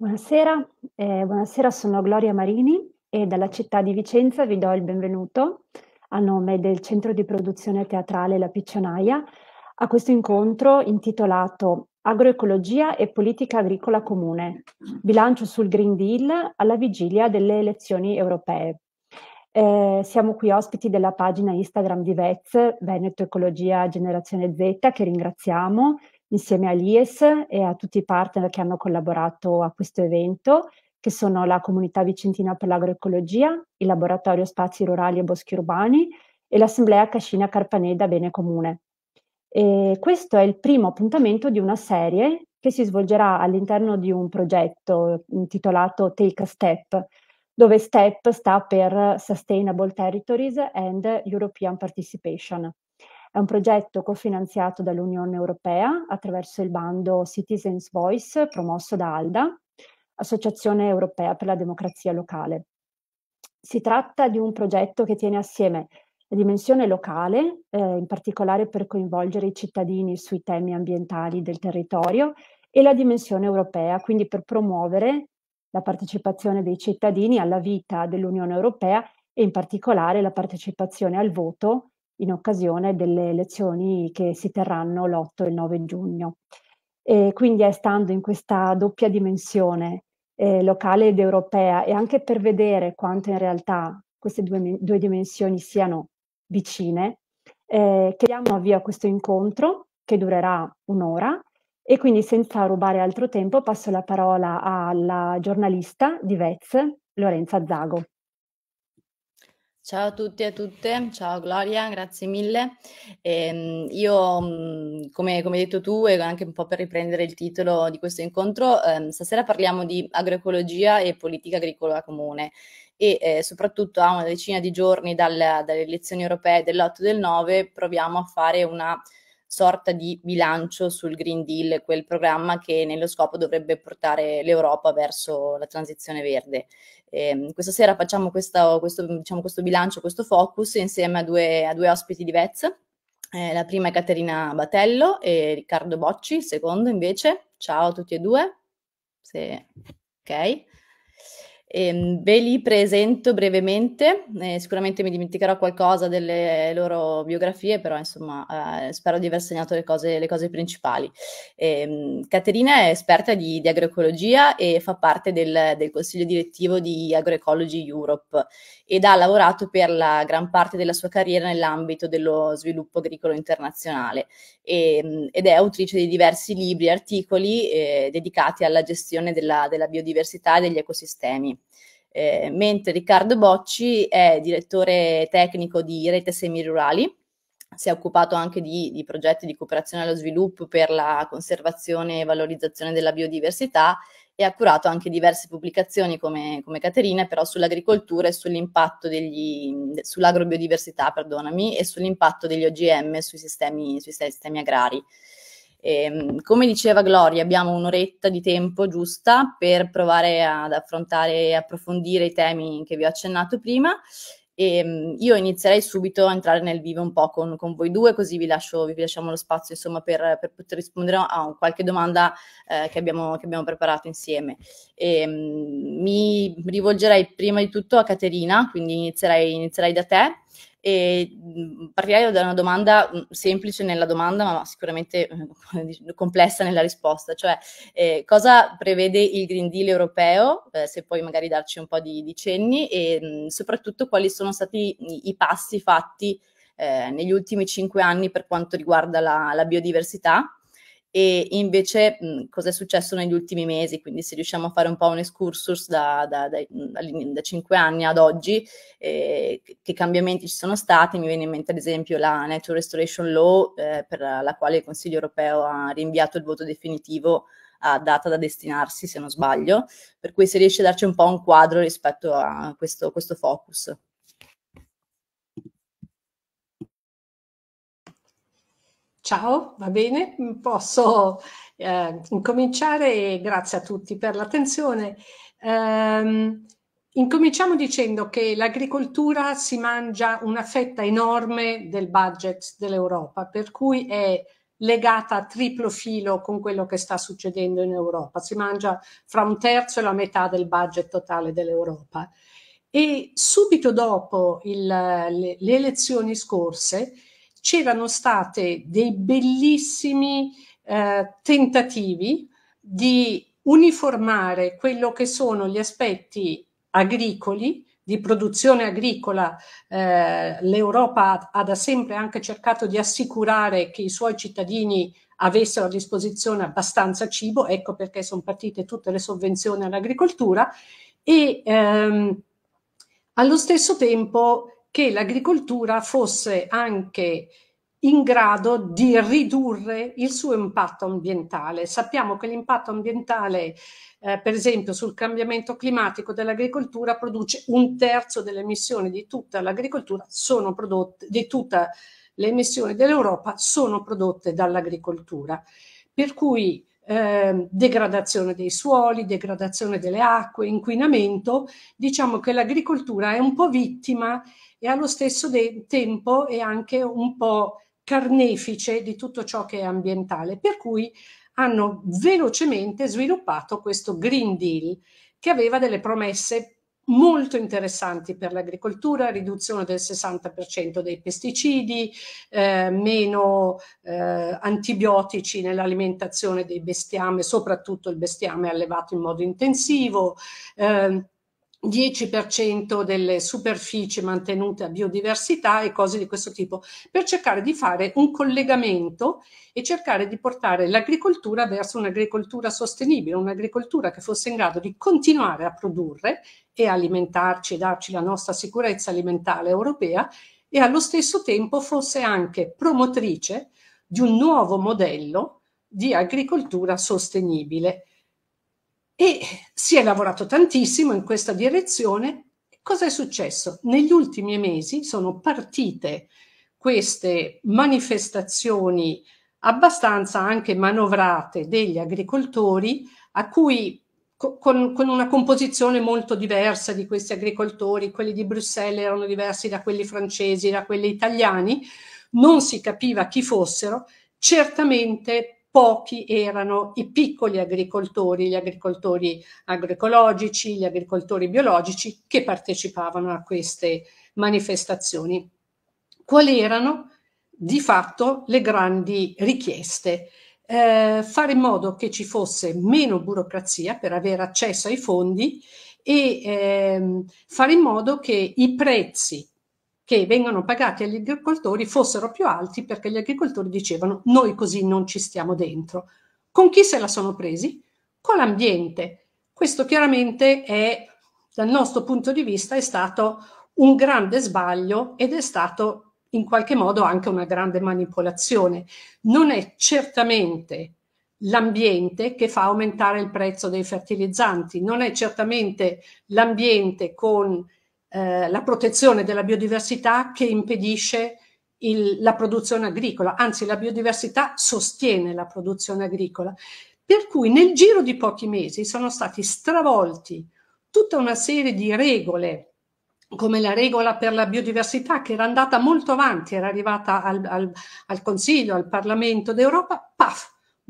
Buonasera, eh, buonasera, sono Gloria Marini e dalla città di Vicenza vi do il benvenuto a nome del Centro di Produzione Teatrale La Piccionaia a questo incontro intitolato Agroecologia e politica agricola comune, bilancio sul Green Deal alla vigilia delle elezioni europee. Eh, siamo qui ospiti della pagina Instagram di Vez, Veneto Ecologia Generazione Z, che ringraziamo insieme all'IES e a tutti i partner che hanno collaborato a questo evento, che sono la Comunità Vicentina per l'Agroecologia, il Laboratorio Spazi Rurali e Boschi Urbani e l'Assemblea Cascina Carpaneda Bene Comune. E questo è il primo appuntamento di una serie che si svolgerà all'interno di un progetto intitolato Take a Step, dove STEP sta per Sustainable Territories and European Participation. È un progetto cofinanziato dall'Unione Europea attraverso il bando Citizens Voice promosso da ALDA, Associazione Europea per la Democrazia Locale. Si tratta di un progetto che tiene assieme la dimensione locale, eh, in particolare per coinvolgere i cittadini sui temi ambientali del territorio, e la dimensione europea, quindi per promuovere la partecipazione dei cittadini alla vita dell'Unione Europea e in particolare la partecipazione al voto in occasione delle elezioni che si terranno l'8 e il 9 giugno. E quindi è stando in questa doppia dimensione eh, locale ed europea e anche per vedere quanto in realtà queste due, due dimensioni siano vicine, eh, che diamo avvio a questo incontro che durerà un'ora e quindi senza rubare altro tempo passo la parola alla giornalista di Vez, Lorenza Zago. Ciao a tutti e a tutte, ciao Gloria, grazie mille. Ehm, io, mhmm, come, come, hai detto tu, e anche un po' per riprendere il titolo di questo incontro, ehm, stasera parliamo di agroecologia e politica agricola comune e eh, soprattutto a una decina di giorni dal, dalle elezioni europee dell'8 e del 9 proviamo a fare una sorta di bilancio sul Green Deal, quel programma che nello scopo dovrebbe portare l'Europa verso la transizione verde. Eh, questa sera facciamo questa, questo, diciamo, questo, bilancio, questo focus insieme a due, a due ospiti di Vez. Eh, la prima è Caterina Batello e Riccardo Bocci, il secondo invece. Ciao a tutti e due. Se... Ok. Ehm, ve li presento brevemente, eh, sicuramente mi dimenticherò qualcosa delle loro biografie, però insomma eh, spero di aver segnato le cose, le cose principali. Ehm, Caterina è esperta di, di, agroecologia e fa parte del, del consiglio direttivo di Agroecology Europe ed ha lavorato per la gran parte della sua carriera nell'ambito dello sviluppo agricolo internazionale e, ehm, ed è autrice di diversi libri e articoli eh, dedicati alla gestione della, della biodiversità e degli ecosistemi eh, mentre Riccardo Bocci è direttore tecnico di Rete Semirurali, si è occupato anche di, di progetti di cooperazione allo sviluppo per la conservazione e valorizzazione della biodiversità e ha curato anche diverse pubblicazioni come, come Caterina, però sull'agricoltura e sull'impatto degli, sull'agrobiodiversità, perdonami, e sull'impatto degli OGM sui sistemi, sui sistemi agrari. E, ehm, come diceva Gloria, abbiamo un'oretta di tempo giusta per provare ad affrontare e approfondire i temi che vi ho accennato prima. E ehm, io inizierei subito a entrare nel vivo un po' con, con voi due, così vi, lascio, vi lasciamo lo spazio insomma, per, per, poter rispondere a qualche domanda eh, che, abbiamo, che, abbiamo, preparato insieme. E, ehm, mi rivolgerei prima di tutto a Caterina, quindi inizierei, inizierei da te. E mm, partirei da una domanda mm, semplice nella domanda, ma sicuramente eh, complessa nella risposta, cioè eh, cosa prevede il Green Deal europeo, eh, se puoi magari darci un po' di, di cenni, e mh, mm, soprattutto quali sono stati i, i passi fatti eh, negli ultimi cinque anni per quanto riguarda la, la biodiversità e invece mhmm, cosa è successo negli ultimi mesi? Quindi se riusciamo a fare un po' un excursus da, da, da, mhmm, da 5 anni ad oggi, eh, che cambiamenti ci sono stati? Mi viene in mente ad esempio la Natural Restoration Law, eh, per la quale il Consiglio europeo ha rinviato il voto definitivo a data da destinarsi, se non sbaglio, per cui se riesce a darci un po' un quadro rispetto a questo, questo focus. Ciao, va bene? Posso eh, incominciare e grazie a tutti per l'attenzione. Ehm, incominciamo dicendo che l'agricoltura si mangia una fetta enorme del budget dell'Europa, per cui è legata a triplo filo con quello che sta succedendo in Europa. Si mangia fra un terzo e la metà del budget totale dell'Europa. E subito dopo il, le, le elezioni scorse, c'erano state dei bellissimi eh, tentativi di uniformare quello che sono gli aspetti agricoli di produzione agricola. Eh, L'Europa ha da sempre anche cercato di assicurare che i suoi cittadini avessero a disposizione abbastanza cibo, ecco perché sono partite tutte le sovvenzioni all'agricoltura e ehm, allo stesso tempo che l'agricoltura fosse anche in grado di ridurre il suo impatto ambientale. Sappiamo che l'impatto ambientale, eh, per esempio, sul cambiamento climatico dell'agricoltura produce un terzo delle emissioni di tutta l'agricoltura, sono prodotte, di tutte le emissioni dell'Europa sono prodotte dall'agricoltura. Per cui Ehm, degradazione dei suoli, degradazione delle acque, inquinamento, diciamo che l'agricoltura è un po' vittima e allo stesso de- tempo è anche un po' carnefice di tutto ciò che è ambientale, per cui hanno velocemente sviluppato questo Green Deal che aveva delle promesse molto interessanti per l'agricoltura, riduzione del 60% dei pesticidi, eh, meno eh, antibiotici nell'alimentazione dei bestiame, soprattutto il bestiame allevato in modo intensivo, eh, 10% delle superfici mantenute a biodiversità e cose di questo tipo, per cercare di fare un collegamento e cercare di portare l'agricoltura verso un'agricoltura sostenibile, un'agricoltura che fosse in grado di continuare a produrre e alimentarci e darci la nostra sicurezza alimentare europea e allo stesso tempo fosse anche promotrice di un nuovo modello di agricoltura sostenibile e si è lavorato tantissimo in questa direzione. Cosa è successo? Negli ultimi mesi sono partite queste manifestazioni abbastanza anche manovrate degli agricoltori a cui con, con, una composizione molto diversa di questi agricoltori, quelli di Bruxelles erano diversi da quelli francesi, da quelli italiani, non si capiva chi fossero, certamente pochi erano i piccoli agricoltori, gli agricoltori agroecologici, gli agricoltori biologici che partecipavano a queste manifestazioni. Quali erano di fatto le grandi richieste? Eh, fare in modo che ci fosse meno burocrazia per avere accesso ai fondi e ehm, fare in modo che i prezzi che vengono pagati agli agricoltori fossero più alti perché gli agricoltori dicevano noi così non ci stiamo dentro. Con chi se la sono presi? Con l'ambiente. Questo chiaramente è, dal nostro punto di vista, è stato un grande sbaglio ed è stato in qualche modo anche una grande manipolazione. Non è certamente l'ambiente che fa aumentare il prezzo dei fertilizzanti, non è certamente l'ambiente con eh, la protezione della biodiversità che impedisce il, la produzione agricola, anzi la biodiversità sostiene la produzione agricola. Per cui nel giro di pochi mesi sono stati stravolti tutta una serie di regole, come la regola per la biodiversità che era andata molto avanti, era arrivata al, al, al Consiglio, al Parlamento d'Europa,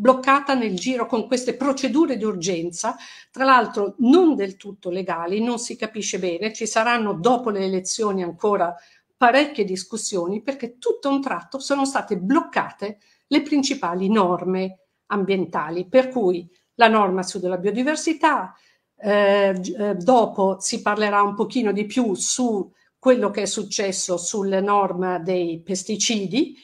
bloccata nel giro con queste procedure di urgenza, tra l'altro non del tutto legali, non si capisce bene, ci saranno dopo le elezioni ancora parecchie discussioni perché tutto a un tratto sono state bloccate le principali norme ambientali, per cui la norma sulla biodiversità, eh, eh, dopo si parlerà un pochino di più su quello che è successo sulla norma dei pesticidi,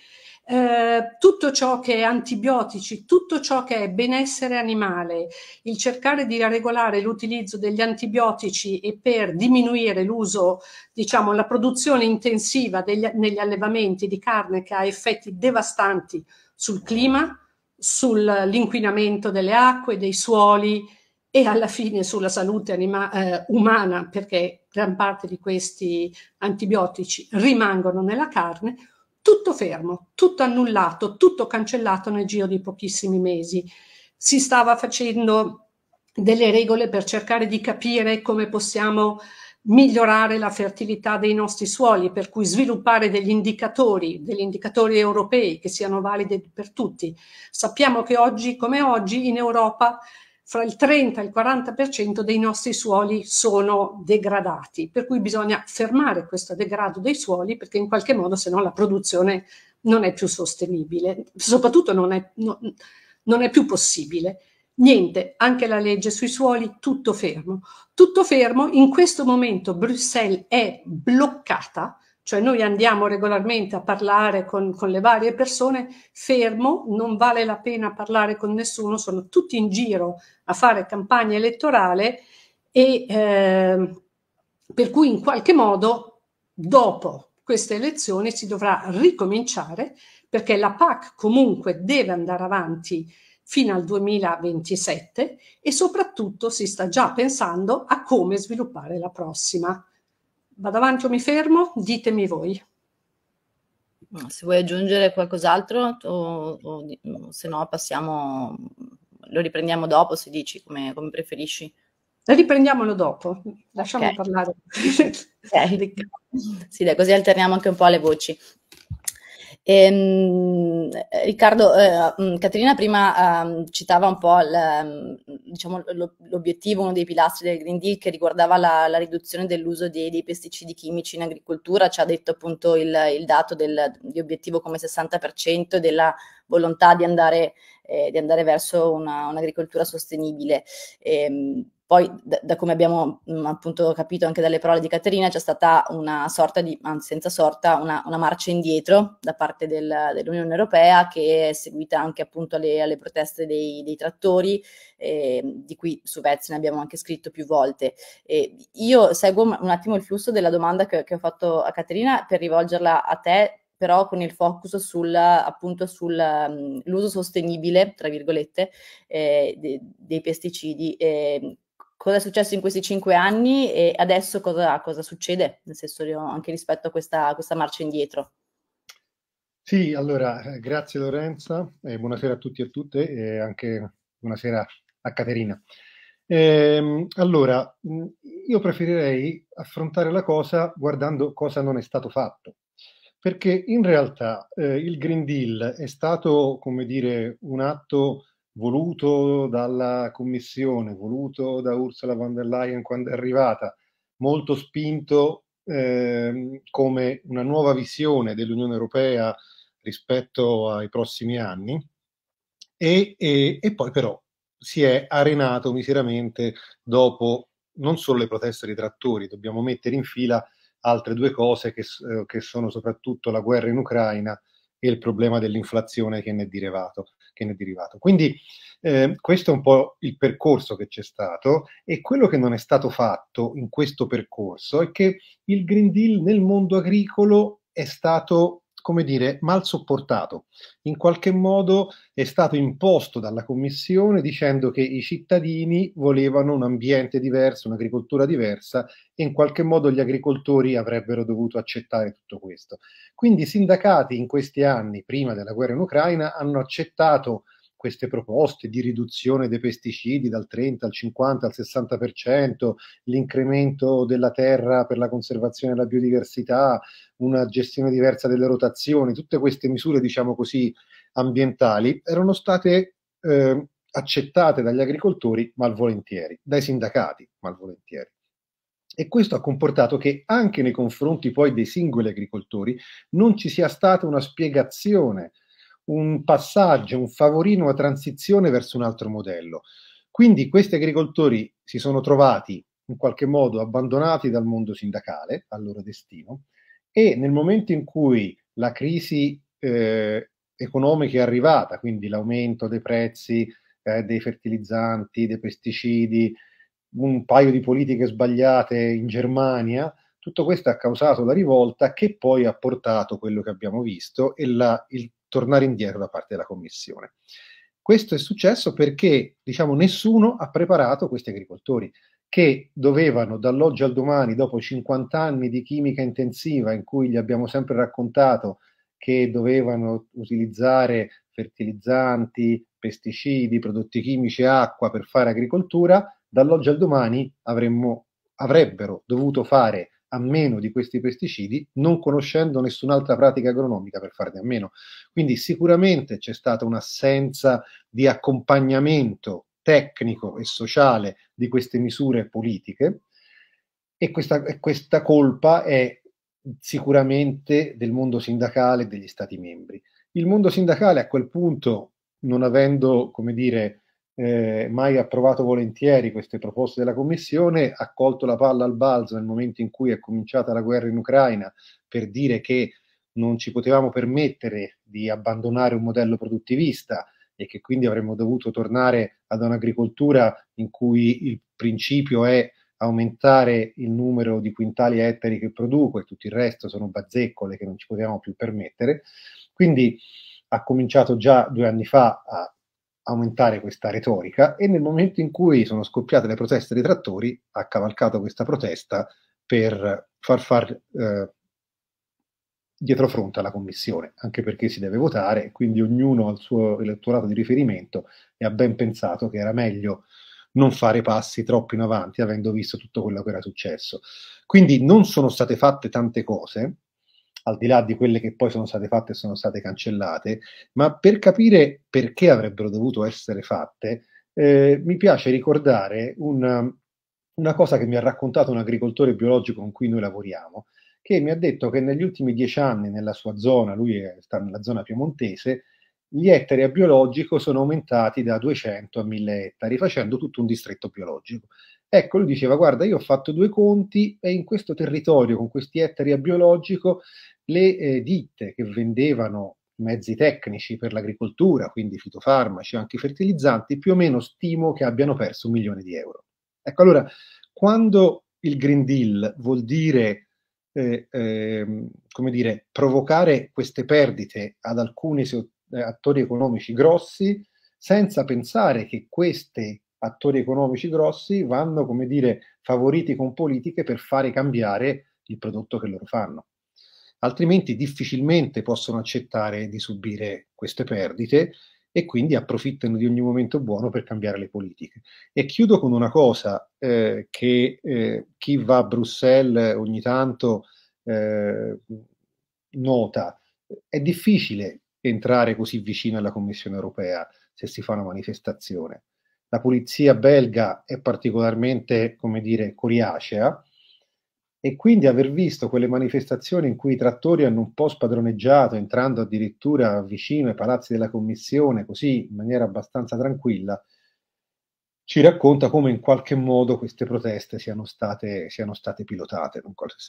eh, tutto ciò che è antibiotici, tutto ciò che è benessere animale, il cercare di regolare l'utilizzo degli antibiotici e per diminuire l'uso, diciamo, la produzione intensiva degli, negli allevamenti di carne che ha effetti devastanti sul clima, sull'inquinamento delle acque, dei suoli e alla fine sulla salute anima- eh, umana, perché gran parte di questi antibiotici rimangono nella carne tutto fermo, tutto annullato, tutto cancellato nel giro di pochissimi mesi. Si stava facendo delle regole per cercare di capire come possiamo migliorare la fertilità dei nostri suoli, per cui sviluppare degli indicatori, degli indicatori europei che siano validi per tutti. Sappiamo che oggi, come oggi, in Europa fra il 30 e il 40% dei nostri suoli sono degradati, per cui bisogna fermare questo degrado dei suoli perché in qualche modo se no la produzione non è più sostenibile, soprattutto non è, no, non è più possibile. Niente, anche la legge sui suoli, tutto fermo. Tutto fermo, in questo momento Bruxelles è bloccata cioè noi andiamo regolarmente a parlare con, con le varie persone, fermo, non vale la pena parlare con nessuno, sono tutti in giro a fare campagna elettorale e eh, per cui in qualche modo dopo queste elezioni si dovrà ricominciare perché la PAC comunque deve andare avanti fino al 2027 e soprattutto si sta già pensando a come sviluppare la prossima. Vado avanti o mi fermo? Ditemi voi. Se vuoi aggiungere qualcos'altro, o, o, se no passiamo, lo riprendiamo dopo, se dici come, come preferisci. Riprendiamolo dopo, lasciamo okay. parlare. okay. Sì, dai, così alterniamo anche un po' le voci. Ehm, Riccardo, eh, mm, Caterina prima eh, citava un po' l, mm, diciamo, l'obiettivo, uno dei pilastri del Green Deal che riguardava la, la riduzione dell'uso dei, dei, pesticidi chimici in agricoltura, ci ha detto appunto il, il dato del, di obiettivo come 60% della volontà di andare, eh, di andare verso una, un'agricoltura sostenibile. Ehm, poi, da, da come abbiamo mh, mm, appunto capito anche dalle parole di Caterina, c'è stata una sorta di, anzi senza sorta, una, una marcia indietro da parte del, dell'Unione Europea che è seguita anche appunto alle, alle proteste dei, dei trattori, eh, di cui su Vez ne abbiamo anche scritto più volte. Eh, io seguo un attimo il flusso della domanda che, che ho fatto a Caterina per rivolgerla a te però con il focus sul, appunto sull'uso mm, um, sostenibile, tra virgolette, eh, de, dei pesticidi. Eh, cosa è successo in questi cinque anni e adesso cosa, cosa succede, nel senso anche rispetto a questa, a questa marcia indietro. Sì, allora, eh, grazie Lorenza, eh, buonasera a tutti e a tutte e anche buonasera a Caterina. Eh, allora, mm, io preferirei affrontare la cosa guardando cosa non è stato fatto, perché in realtà eh, il Green Deal è stato, come dire, un atto voluto dalla Commissione, voluto da Ursula von der Leyen quando è arrivata, molto spinto eh, come una nuova visione dell'Unione Europea rispetto ai prossimi anni e, e, e poi però si è arenato miseramente dopo non solo le proteste dei trattori, dobbiamo mettere in fila altre due cose che, eh, che sono soprattutto la guerra in Ucraina e il problema dell'inflazione che ne è derivato che ne è derivato. Quindi eh, questo è un po' il percorso che c'è stato e quello che non è stato fatto in questo percorso è che il Green Deal nel mondo agricolo è stato come dire, mal sopportato. In qualche modo è stato imposto dalla Commissione dicendo che i cittadini volevano un ambiente diverso, un'agricoltura diversa e in qualche modo gli agricoltori avrebbero dovuto accettare tutto questo. Quindi i sindacati in questi anni, prima della guerra in Ucraina, hanno accettato queste proposte di riduzione dei pesticidi dal 30 al 50 al 60%, l'incremento della terra per la conservazione della biodiversità, una gestione diversa delle rotazioni, tutte queste misure, diciamo così, ambientali, erano state eh, accettate dagli agricoltori malvolentieri, dai sindacati malvolentieri. E questo ha comportato che anche nei confronti poi dei singoli agricoltori non ci sia stata una spiegazione un passaggio, un favorire una transizione verso un altro modello. Quindi questi agricoltori si sono trovati in qualche modo abbandonati dal mondo sindacale, al loro destino, e nel momento in cui la crisi eh, economica è arrivata, quindi l'aumento dei prezzi eh, dei fertilizzanti, dei pesticidi, un paio di politiche sbagliate in Germania, tutto questo ha causato la rivolta che poi ha portato quello che abbiamo visto e la, il tornare indietro da parte della Commissione. Questo è successo perché diciamo, nessuno ha preparato questi agricoltori che dovevano dall'oggi al domani, dopo 50 anni di chimica intensiva in cui gli abbiamo sempre raccontato che dovevano utilizzare fertilizzanti, pesticidi, prodotti chimici, e acqua per fare agricoltura, dall'oggi al domani avremmo, avrebbero dovuto fare a meno di questi pesticidi, non conoscendo nessun'altra pratica agronomica per farne a meno. Quindi sicuramente c'è stata un'assenza di accompagnamento tecnico e sociale di queste misure politiche e questa, questa colpa è sicuramente del mondo sindacale e degli Stati membri. Il mondo sindacale a quel punto, non avendo, come dire, eh, mai approvato volentieri queste proposte della Commissione, ha colto la palla al balzo nel momento in cui è cominciata la guerra in Ucraina per dire che non ci potevamo permettere di abbandonare un modello produttivista e che quindi avremmo dovuto tornare ad un'agricoltura in cui il principio è aumentare il numero di quintali ettari che produco e tutto il resto sono bazzeccole che non ci potevamo più permettere. Quindi ha cominciato già due anni fa a aumentare questa retorica e nel momento in cui sono scoppiate le proteste dei trattori ha cavalcato questa protesta per far far eh, dietro fronte alla commissione, anche perché si deve votare, quindi ognuno ha il suo elettorato di riferimento e ha ben pensato che era meglio non fare passi troppo in avanti, avendo visto tutto quello che era successo. Quindi non sono state fatte tante cose, al di là di quelle che poi sono state fatte e sono state cancellate, ma per capire perché avrebbero dovuto essere fatte, eh, mi piace ricordare una, una cosa che mi ha raccontato un agricoltore biologico con cui noi lavoriamo, che mi ha detto che negli ultimi dieci anni nella sua zona, lui sta nella zona piemontese, gli ettari a biologico sono aumentati da 200 a 1000 ettari, facendo tutto un distretto biologico. Ecco, lui diceva, guarda, io ho fatto due conti e in questo territorio, con questi ettari a biologico, le eh, ditte che vendevano mezzi tecnici per l'agricoltura, quindi fitofarmaci, anche fertilizzanti, più o meno stimo che abbiano perso un milione di euro. Ecco, allora, quando il Green Deal vuol dire, eh, eh, come dire, provocare queste perdite ad alcuni eh, attori economici grossi, senza pensare che queste attori economici grossi vanno, come dire, favoriti con politiche per fare cambiare il prodotto che loro fanno. Altrimenti difficilmente possono accettare di subire queste perdite e quindi approfittano di ogni momento buono per cambiare le politiche. E chiudo con una cosa eh, che eh, chi va a Bruxelles ogni tanto eh, nota. È difficile entrare così vicino alla Commissione europea se si fa una manifestazione la polizia belga è particolarmente, come dire, coriacea e quindi aver visto quelle manifestazioni in cui i trattori hanno un po' spadroneggiato, entrando addirittura vicino ai palazzi della commissione, così in maniera abbastanza tranquilla, ci racconta come in qualche modo queste proteste siano state, siano state pilotate,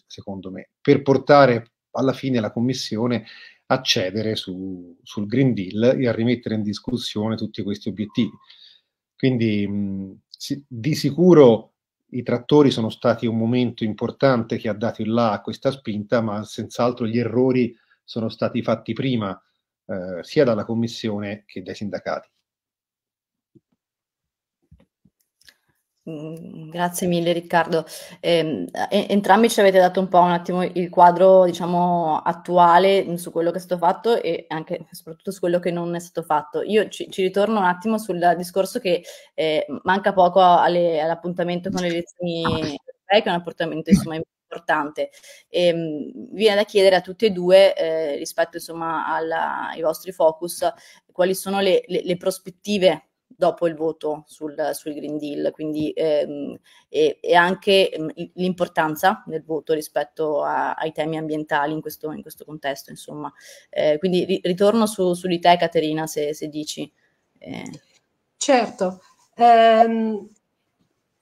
secondo me, per portare alla fine la commissione a cedere su, sul Green Deal e a rimettere in discussione tutti questi obiettivi. Quindi mh, si, di sicuro i trattori sono stati un momento importante che ha dato in là a questa spinta, ma senz'altro gli errori sono stati fatti prima eh, sia dalla Commissione che dai sindacati. Mm, grazie mille Riccardo. Eh, entrambi ci avete dato un po' un attimo il quadro diciamo, attuale su quello che è stato fatto e anche soprattutto su quello che non è stato fatto. Io ci, ci ritorno un attimo sul discorso che eh, manca poco alle, all'appuntamento con le elezioni europee, che è un appuntamento insomma, importante. E, ehm, viene da chiedere a tutti e due, eh, rispetto insomma, alla, ai vostri focus, quali sono le, le, le prospettive dopo il voto sul, sul Green Deal, quindi ehm, e, e, anche ehm, l'importanza del voto rispetto a, ai temi ambientali in questo, in questo contesto, insomma. Eh, quindi ri, ritorno su, su, di te, Caterina, se, se dici. Eh. Certo. Um,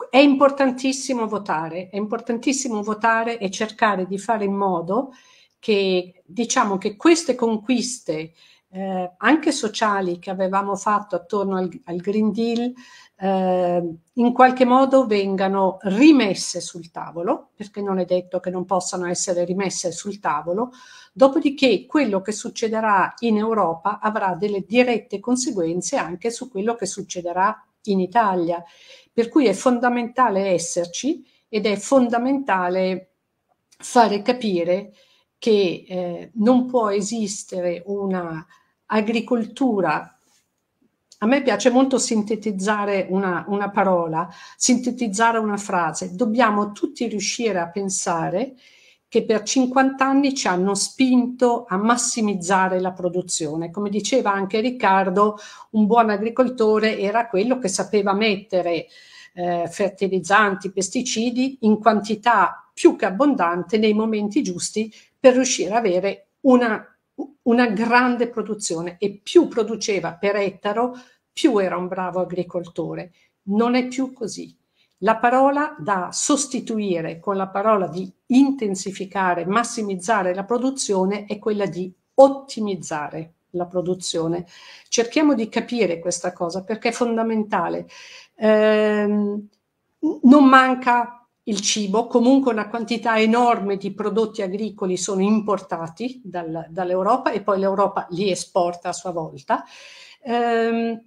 è importantissimo votare, è importantissimo votare e cercare di fare in modo che, diciamo, che queste conquiste eh, anche sociali che avevamo fatto attorno al, al Green Deal eh, in qualche modo vengano rimesse sul tavolo, perché non è detto che non possano essere rimesse sul tavolo, dopodiché quello che succederà in Europa avrà delle dirette conseguenze anche su quello che succederà in Italia, per cui è fondamentale esserci ed è fondamentale fare capire che eh, non può esistere una agricoltura. A me piace molto sintetizzare una, una parola, sintetizzare una frase. Dobbiamo tutti riuscire a pensare che per 50 anni ci hanno spinto a massimizzare la produzione. Come diceva anche Riccardo, un buon agricoltore era quello che sapeva mettere eh, fertilizzanti, pesticidi in quantità più che abbondante nei momenti giusti per riuscire ad avere una una grande produzione e più produceva per ettaro, più era un bravo agricoltore. Non è più così. La parola da sostituire con la parola di intensificare, massimizzare la produzione è quella di ottimizzare la produzione. Cerchiamo di capire questa cosa perché è fondamentale. Eh, non manca il cibo, comunque una quantità enorme di prodotti agricoli sono importati dal, dall'Europa e poi l'Europa li esporta a sua volta. Ehm,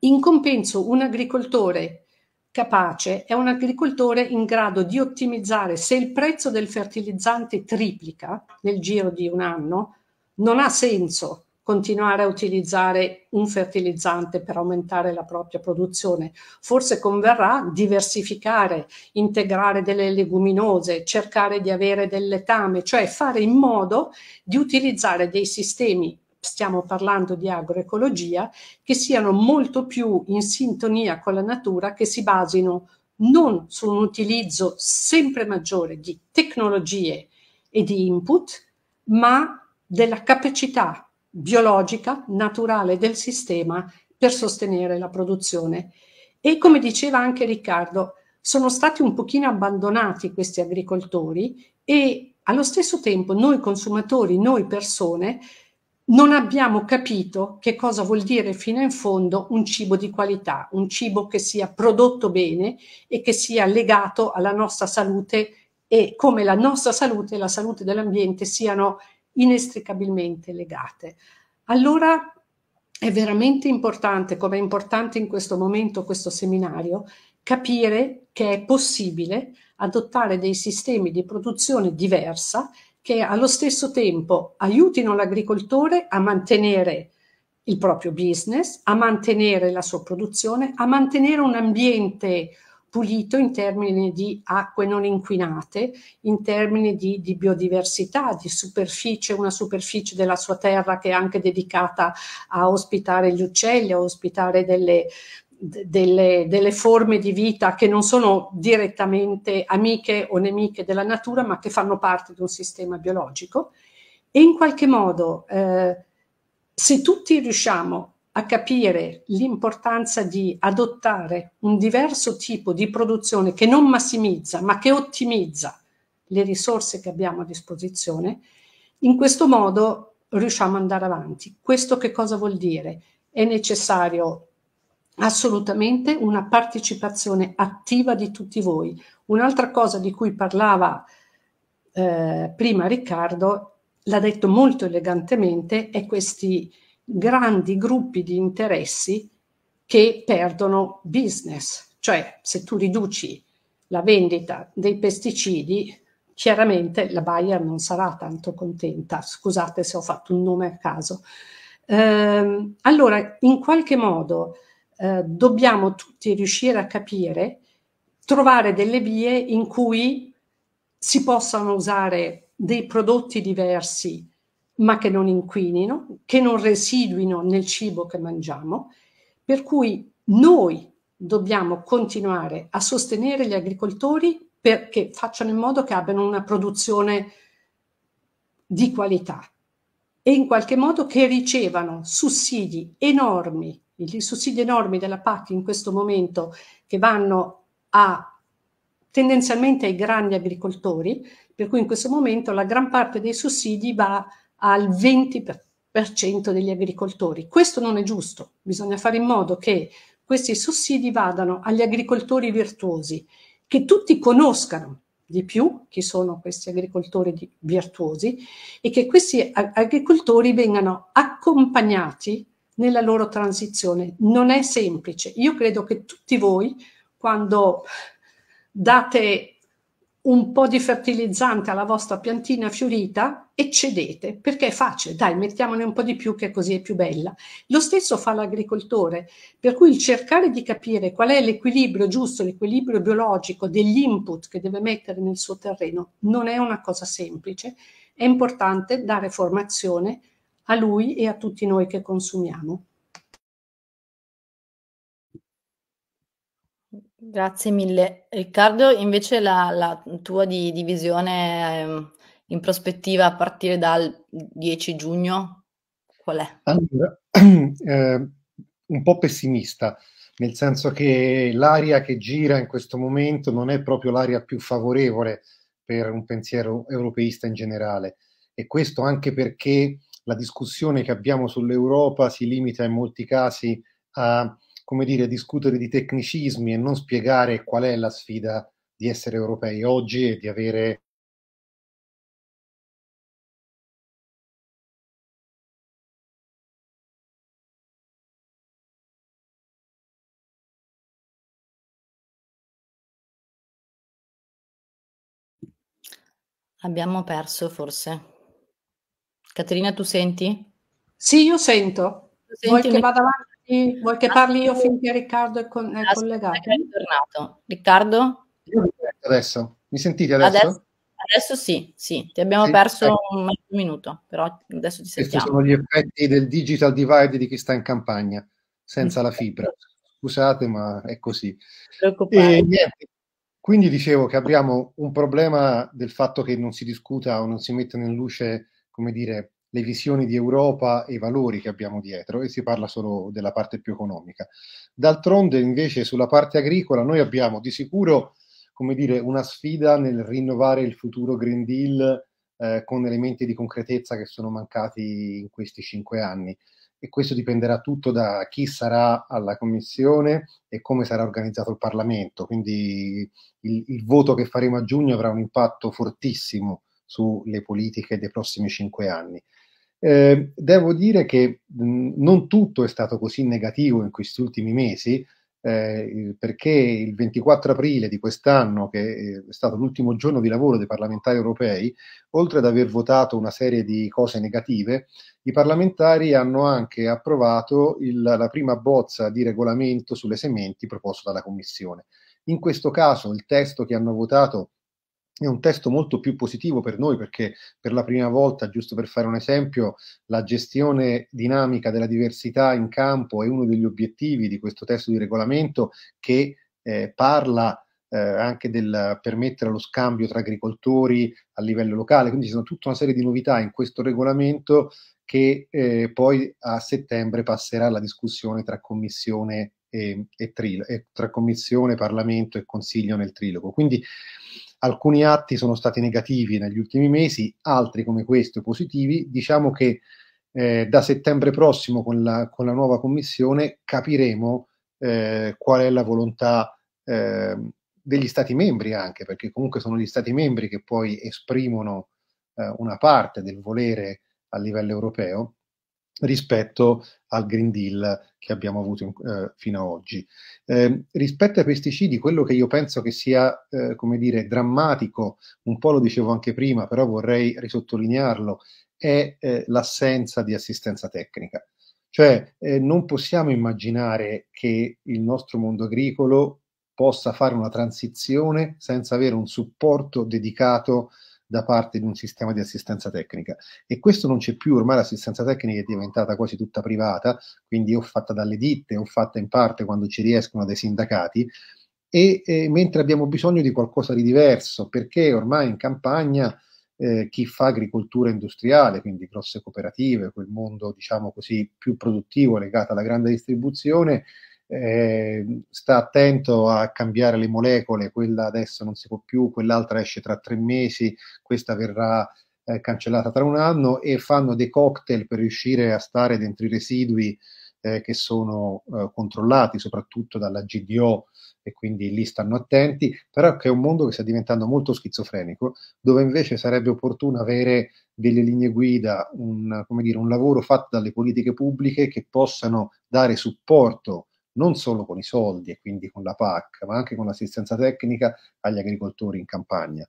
in compenso un agricoltore capace è un agricoltore in grado di ottimizzare se il prezzo del fertilizzante triplica nel giro di un anno, non ha senso continuare a utilizzare un fertilizzante per aumentare la propria produzione. Forse converrà diversificare, integrare delle leguminose, cercare di avere del letame, cioè fare in modo di utilizzare dei sistemi stiamo parlando di agroecologia, che siano molto più in sintonia con la natura, che si basino non su un utilizzo sempre maggiore di tecnologie e di input, ma della capacità biologica, naturale del sistema per sostenere la produzione. E come diceva anche Riccardo, sono stati un pochino abbandonati questi agricoltori e allo stesso tempo noi consumatori, noi persone, non abbiamo capito che cosa vuol dire fino in fondo un cibo di qualità, un cibo che sia prodotto bene e che sia legato alla nostra salute e come la nostra salute e la salute dell'ambiente siano inestricabilmente legate. Allora è veramente importante, come è importante in questo momento questo seminario, capire che è possibile adottare dei sistemi di produzione diversa che allo stesso tempo aiutino l'agricoltore a mantenere il proprio business, a mantenere la sua produzione, a mantenere un ambiente pulito in termini di acque non inquinate, in termini di, di biodiversità, di superficie, una superficie della sua terra che è anche dedicata a ospitare gli uccelli, a ospitare delle, delle, delle, forme di vita che non sono direttamente amiche o nemiche della natura, ma che fanno parte di un sistema biologico. E in qualche modo, eh, se tutti riusciamo a capire l'importanza di adottare un diverso tipo di produzione che non massimizza, ma che ottimizza le risorse che abbiamo a disposizione, in questo modo riusciamo ad andare avanti. Questo che cosa vuol dire? È necessario assolutamente una partecipazione attiva di tutti voi. Un'altra cosa di cui parlava eh, prima Riccardo, l'ha detto molto elegantemente, è questi grandi gruppi di interessi che perdono business. Cioè, se tu riduci la vendita dei pesticidi, chiaramente la Bayer non sarà tanto contenta. Scusate se ho fatto un nome a caso. Eh, allora, in qualche modo eh, dobbiamo tutti riuscire a capire, trovare delle vie in cui si possano usare dei prodotti diversi, ma che non inquinino, che non residuino nel cibo che mangiamo, per cui noi dobbiamo continuare a sostenere gli agricoltori perché facciano in modo che abbiano una produzione di qualità e in qualche modo che ricevano sussidi enormi, i sussidi enormi della PAC in questo momento che vanno a tendenzialmente ai grandi agricoltori, per cui in questo momento la gran parte dei sussidi va a al 20% degli agricoltori. Questo non è giusto, bisogna fare in modo che questi sussidi vadano agli agricoltori virtuosi, che tutti conoscano di più chi sono questi agricoltori virtuosi e che questi agricoltori vengano accompagnati nella loro transizione. Non è semplice. Io credo che tutti voi, quando date un po' di fertilizzante alla vostra piantina fiorita e cedete, perché è facile, dai, mettiamone un po' di più che così è più bella. Lo stesso fa l'agricoltore, per cui il cercare di capire qual è l'equilibrio giusto, l'equilibrio biologico degli input che deve mettere nel suo terreno non è una cosa semplice, è importante dare formazione a lui e a tutti noi che consumiamo. Grazie mille. Riccardo, invece la, la tua di, di ehm, in prospettiva a partire dal 10 giugno, qual è? Allora, eh, un po' pessimista, nel senso che l'aria che gira in questo momento non è proprio l'aria più favorevole per un pensiero europeista in generale e questo anche perché la discussione che abbiamo sull'Europa si limita in molti casi a come dire, discutere di tecnicismi e non spiegare qual è la sfida di essere europei oggi e di avere Abbiamo perso forse. Caterina, tu senti? Sì, io sento. Senti Vuoi che vada avanti? Sì, vuoi che parli io finché Riccardo è, con, è collegato? è tornato. Riccardo? Adesso, mi sentite adesso? adesso? adesso sì, sì, ti abbiamo sì, perso ecco. un minuto, però adesso ti sentiamo. Questi sono gli effetti del digital divide di chi sta in campagna, senza la fibra. Scusate, ma è così. E, quindi dicevo che abbiamo un problema del fatto che non si discuta o non si mettono in luce, come dire, le visioni di Europa e i valori che abbiamo dietro e si parla solo della parte più economica. D'altronde invece sulla parte agricola noi abbiamo di sicuro come dire, una sfida nel rinnovare il futuro Green Deal eh, con elementi di concretezza che sono mancati in questi cinque anni e questo dipenderà tutto da chi sarà alla Commissione e come sarà organizzato il Parlamento. Quindi il, il voto che faremo a giugno avrà un impatto fortissimo sulle politiche dei prossimi cinque anni. Ehm, devo dire che mhmm, non tutto è stato così negativo in questi ultimi mesi, eh, perché il 24 aprile di quest'anno, che eh, è stato l'ultimo giorno di lavoro dei parlamentari europei, oltre ad aver votato una serie di cose negative, i parlamentari hanno anche approvato il, la prima bozza di regolamento sulle sementi proposto dalla Commissione. In questo caso il testo che hanno votato è un testo molto più positivo per noi perché per la prima volta, giusto per fare un esempio, la gestione dinamica della diversità in campo è uno degli obiettivi di questo testo di regolamento che eh, parla eh, anche del permettere lo scambio tra agricoltori a livello locale, quindi ci sono tutta una serie di novità in questo regolamento che eh, poi a settembre passerà alla discussione tra commissione e, e, trilo- tra commissione, Parlamento e Consiglio nel trilogo. Quindi alcuni atti sono stati negativi negli ultimi mesi, altri come questo positivi. Diciamo che eh, da settembre prossimo con la, con la nuova commissione capiremo eh, qual è la volontà eh, degli Stati membri anche, perché comunque sono gli Stati membri che poi esprimono eh, una parte del volere a livello europeo rispetto al Green Deal che abbiamo avuto eh, fino ad oggi. Eh, rispetto ai pesticidi, quello che io penso che sia, eh, come dire, drammatico, un po' lo dicevo anche prima, però vorrei risottolinearlo, è eh, l'assenza di assistenza tecnica. Cioè, eh, non possiamo immaginare che il nostro mondo agricolo possa fare una transizione senza avere un supporto dedicato da parte di un sistema di assistenza tecnica. E questo non c'è più, ormai l'assistenza tecnica è diventata quasi tutta privata, quindi o fatta dalle ditte o fatta in parte quando ci riescono dai sindacati. E, e mentre abbiamo bisogno di qualcosa di diverso, perché ormai in campagna eh, chi fa agricoltura industriale, quindi grosse cooperative, quel mondo diciamo così più produttivo legato alla grande distribuzione, eh, sta attento a cambiare le molecole, quella adesso non si può più, quell'altra esce tra tre mesi, questa verrà eh, cancellata tra un anno e fanno dei cocktail per riuscire a stare dentro i residui eh, che sono eh, controllati soprattutto dalla GDO e quindi lì stanno attenti, però che è un mondo che sta diventando molto schizofrenico, dove invece sarebbe opportuno avere delle linee guida, un, dire, un lavoro fatto dalle politiche pubbliche che possano dare supporto non solo con i soldi e quindi con la PAC, ma anche con l'assistenza tecnica agli agricoltori in campagna.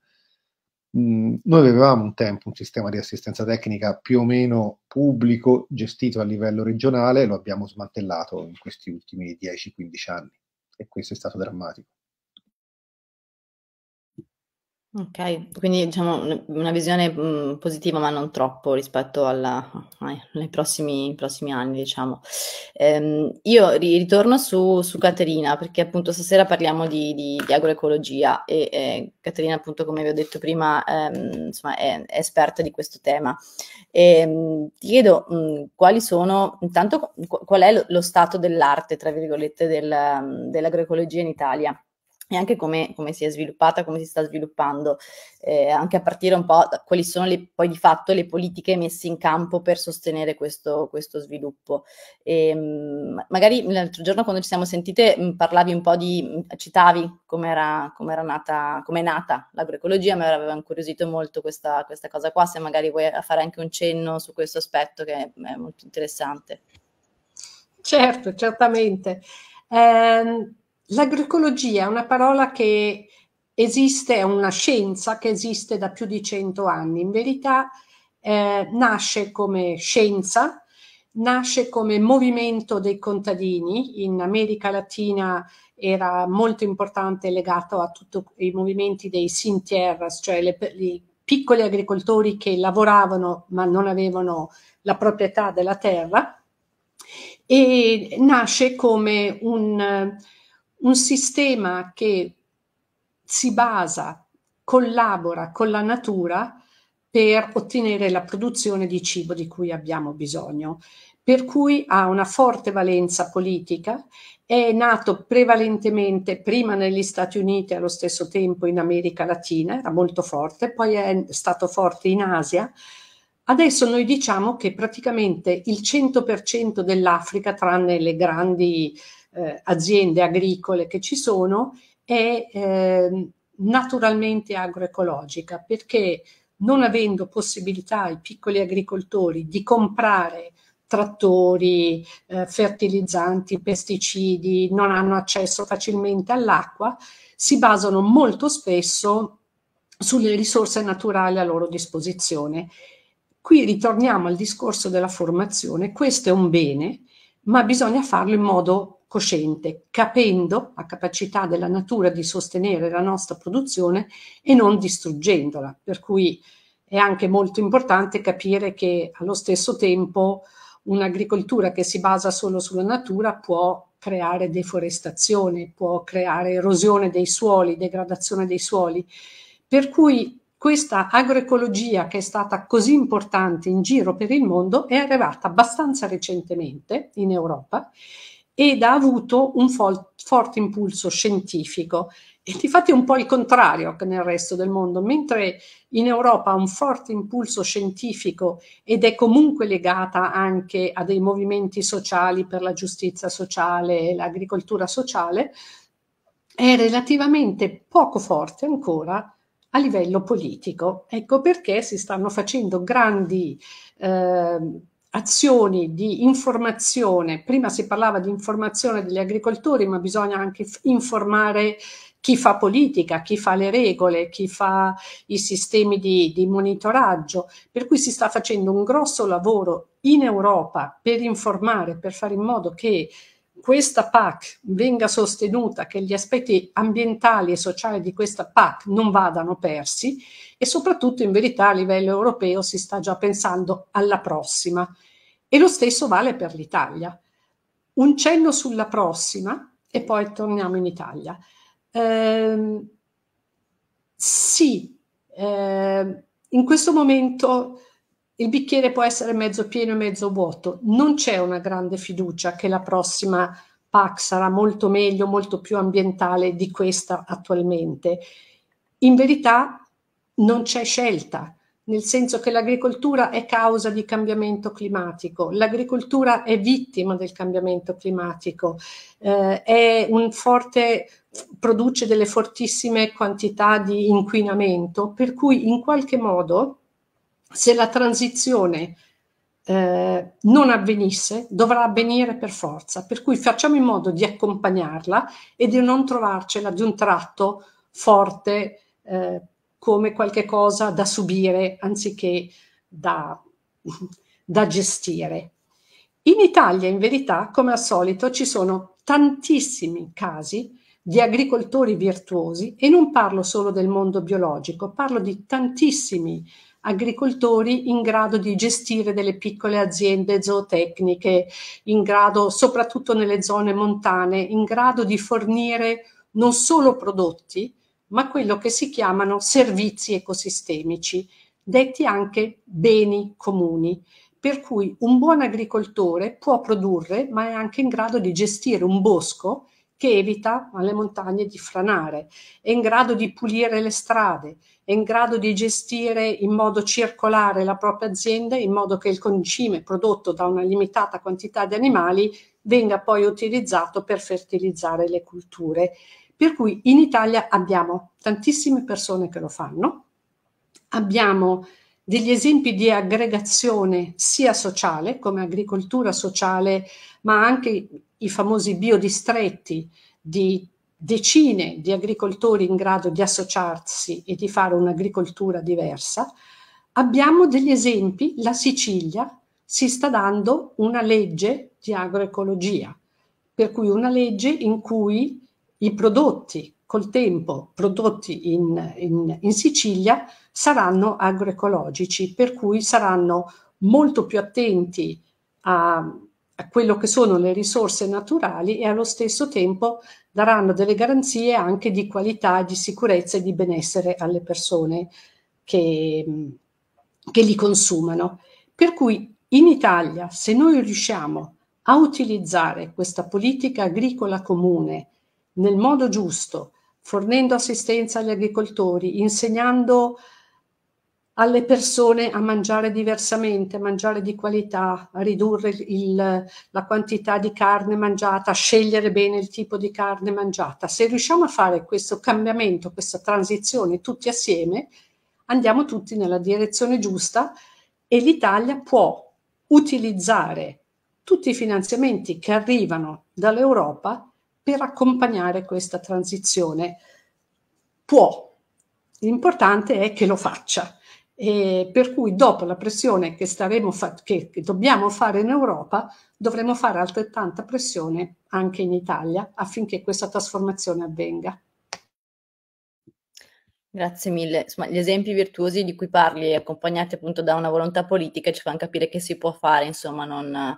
Mm, noi avevamo un tempo un sistema di assistenza tecnica più o meno pubblico gestito a livello regionale, lo abbiamo smantellato in questi ultimi 10-15 anni e questo è stato drammatico. Ok, quindi diciamo una visione, mhmm, positiva ma non troppo rispetto alla ai nei prossimi i prossimi anni diciamo. Ehm, io ri ritorno su su Caterina, perché appunto stasera parliamo di di di agroecologia e, ehm, Caterina appunto come vi ho detto prima, ehm, insomma è è esperta di questo tema. Ehm, ti chiedo, mhmm, quali sono intanto qu qual è lo lo stato dell'arte, tra virgolette, del mhmm, dell'agroecologia in Italia? e anche come, come, si è sviluppata, come si sta sviluppando, eh, anche a partire un po' da quali sono le, poi di fatto le politiche messe in campo per sostenere questo, questo sviluppo. E, ehm, magari l'altro giorno quando ci siamo sentite mm, parlavi un po' di, mm, citavi come era, nata, nata, l'agroecologia, mi aveva incuriosito molto questa, questa cosa qua, se magari vuoi fare anche un cenno su questo aspetto che è molto interessante. Certo, certamente. Um... L'agroecologia è una parola che esiste, è una scienza che esiste da più di cento anni. In verità eh, nasce come scienza, nasce come movimento dei contadini. In America Latina era molto importante legato a tutti i movimenti dei sin tierras, cioè le, i piccoli agricoltori che lavoravano ma non avevano la proprietà della terra. E nasce come un un sistema che si basa, collabora con la natura per ottenere la produzione di cibo di cui abbiamo bisogno, per cui ha una forte valenza politica, è nato prevalentemente prima negli Stati Uniti e allo stesso tempo in America Latina, era molto forte, poi è stato forte in Asia. Adesso noi diciamo che praticamente il 100% dell'Africa, tranne le grandi eh, aziende agricole che ci sono è eh, naturalmente agroecologica perché non avendo possibilità ai piccoli agricoltori di comprare trattori, eh, fertilizzanti, pesticidi, non hanno accesso facilmente all'acqua, si basano molto spesso sulle risorse naturali a loro disposizione. Qui ritorniamo al discorso della formazione, questo è un bene, ma bisogna farlo in modo cosciente, capendo la capacità della natura di sostenere la nostra produzione e non distruggendola. Per cui è anche molto importante capire che allo stesso tempo un'agricoltura che si basa solo sulla natura può creare deforestazione, può creare erosione dei suoli, degradazione dei suoli. Per cui questa agroecologia che è stata così importante in giro per il mondo è arrivata abbastanza recentemente in Europa ed ha avuto un fol- forte impulso scientifico. E difatti è un po' il contrario che nel resto del mondo, mentre in Europa ha un forte impulso scientifico ed è comunque legata anche a dei movimenti sociali per la giustizia sociale e l'agricoltura sociale, è relativamente poco forte ancora a livello politico. Ecco perché si stanno facendo grandi eh, azioni di informazione. Prima si parlava di informazione degli agricoltori, ma bisogna anche informare chi fa politica, chi fa le regole, chi fa i sistemi di, di monitoraggio. Per cui si sta facendo un grosso lavoro in Europa per informare, per fare in modo che questa PAC venga sostenuta, che gli aspetti ambientali e sociali di questa PAC non vadano persi e soprattutto in verità a livello europeo si sta già pensando alla prossima. E lo stesso vale per l'Italia. Un cenno sulla prossima e poi torniamo in Italia. Eh, sì, eh, in questo momento il bicchiere può essere mezzo pieno e mezzo vuoto, non c'è una grande fiducia che la prossima PAC sarà molto meglio, molto più ambientale di questa attualmente. In verità non c'è scelta, nel senso che l'agricoltura è causa di cambiamento climatico, l'agricoltura è vittima del cambiamento climatico, eh, forte, produce delle fortissime quantità di inquinamento, per cui in qualche modo se la transizione eh, non avvenisse, dovrà avvenire per forza. Per cui facciamo in modo di accompagnarla e di non trovarcela di un tratto forte eh, come qualche cosa da subire anziché da, da gestire. In Italia, in verità, come al solito, ci sono tantissimi casi di agricoltori virtuosi e non parlo solo del mondo biologico, parlo di tantissimi agricoltori in grado di gestire delle piccole aziende zootecniche, in grado, soprattutto nelle zone montane, in grado di fornire non solo prodotti, ma quello che si chiamano servizi ecosistemici, detti anche beni comuni. Per cui un buon agricoltore può produrre, ma è anche in grado di gestire un bosco che evita alle montagne di franare, è in grado di pulire le strade, è in grado di gestire in modo circolare la propria azienda in modo che il concime prodotto da una limitata quantità di animali venga poi utilizzato per fertilizzare le culture. Per cui in Italia abbiamo tantissime persone che lo fanno, abbiamo degli esempi di aggregazione sia sociale, come agricoltura sociale, ma anche i famosi biodistretti di decine di agricoltori in grado di associarsi e di fare un'agricoltura diversa. Abbiamo degli esempi, la Sicilia si sta dando una legge di agroecologia, per cui una legge in cui i prodotti col tempo prodotti in, in, in Sicilia saranno agroecologici, per cui saranno molto più attenti a, a quello che sono le risorse naturali e allo stesso tempo daranno delle garanzie anche di qualità, di sicurezza e di benessere alle persone che, che li consumano. Per cui in Italia, se noi riusciamo a utilizzare questa politica agricola comune nel modo giusto, fornendo assistenza agli agricoltori, insegnando alle persone a mangiare diversamente, a mangiare di qualità, a ridurre il, la quantità di carne mangiata, a scegliere bene il tipo di carne mangiata. Se riusciamo a fare questo cambiamento, questa transizione tutti assieme, andiamo tutti nella direzione giusta e l'Italia può utilizzare tutti i finanziamenti che arrivano dall'Europa per accompagnare questa transizione. Può. L'importante è che lo faccia. E per cui dopo la pressione che, fa- che, che dobbiamo fare in Europa, dovremo fare altrettanta pressione anche in Italia affinché questa trasformazione avvenga. Grazie mille. Insomma, gli esempi virtuosi di cui parli, accompagnati appunto da una volontà politica, ci fanno capire che si può fare, insomma, non,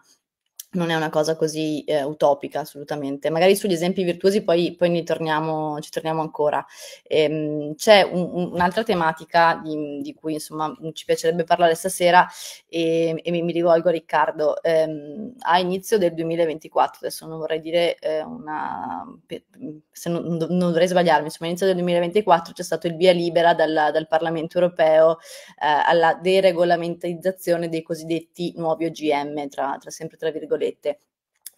non è una cosa così eh, utopica assolutamente. Magari sugli esempi virtuosi poi, poi ne torniamo, ci torniamo ancora. Ehm, c'è un, un'altra tematica di, di, cui insomma mm, ci piacerebbe parlare stasera e, e mi, mi, rivolgo a Riccardo. Ehm, a inizio del 2024, adesso non vorrei dire eh, una... se non, non, dovrei sbagliarmi, insomma inizio del 2024 c'è stato il via libera dal, dal Parlamento europeo eh, alla deregolamentizzazione dei cosiddetti nuovi OGM, tra, tra sempre tra virgolette virgolette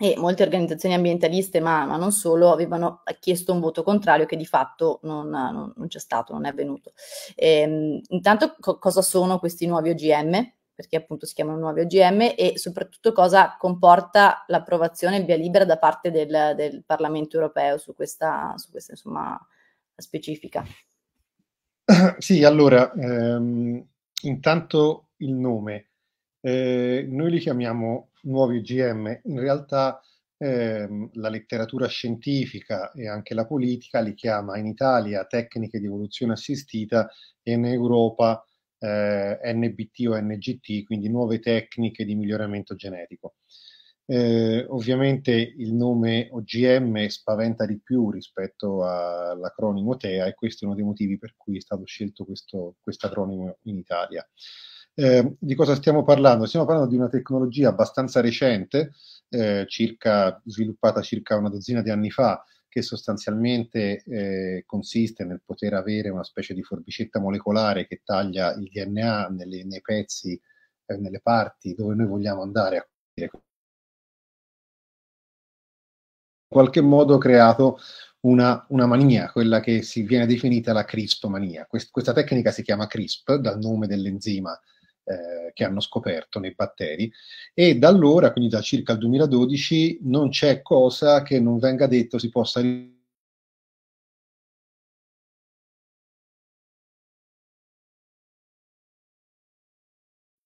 e molte organizzazioni ambientaliste, ma, ma, non solo, avevano chiesto un voto contrario che di fatto non, non, non c'è stato, non è avvenuto. E, ehm, intanto co- cosa sono questi nuovi OGM? perché appunto si chiamano nuovi OGM e soprattutto cosa comporta l'approvazione via libera da parte del, del Parlamento europeo su questa, su questa insomma, specifica. Sì, allora, ehm, intanto il nome. Eh, noi li chiamiamo nuovi OGM. In realtà eh, la letteratura scientifica e anche la politica li chiama in Italia tecniche di evoluzione assistita e in Europa eh, NBT o NGT, quindi nuove tecniche di miglioramento genetico. Eh, ovviamente il nome OGM spaventa di più rispetto all'acronimo TEA e questo è uno dei motivi per cui è stato scelto questo acronimo in Italia. Eh, di cosa stiamo parlando? Stiamo parlando di una tecnologia abbastanza recente, eh, circa, sviluppata circa una dozzina di anni fa, che sostanzialmente eh, consiste nel poter avere una specie di forbicetta molecolare che taglia il DNA nelle, nei pezzi, eh, nelle parti dove noi vogliamo andare a In qualche modo ha creato una, una, mania, quella che si viene definita la CRISP mania. Quest, questa tecnica si chiama CRISP dal nome dell'enzima eh, che hanno scoperto nei batteri e da allora, quindi da circa il 2012, non c'è cosa che non venga detto si possa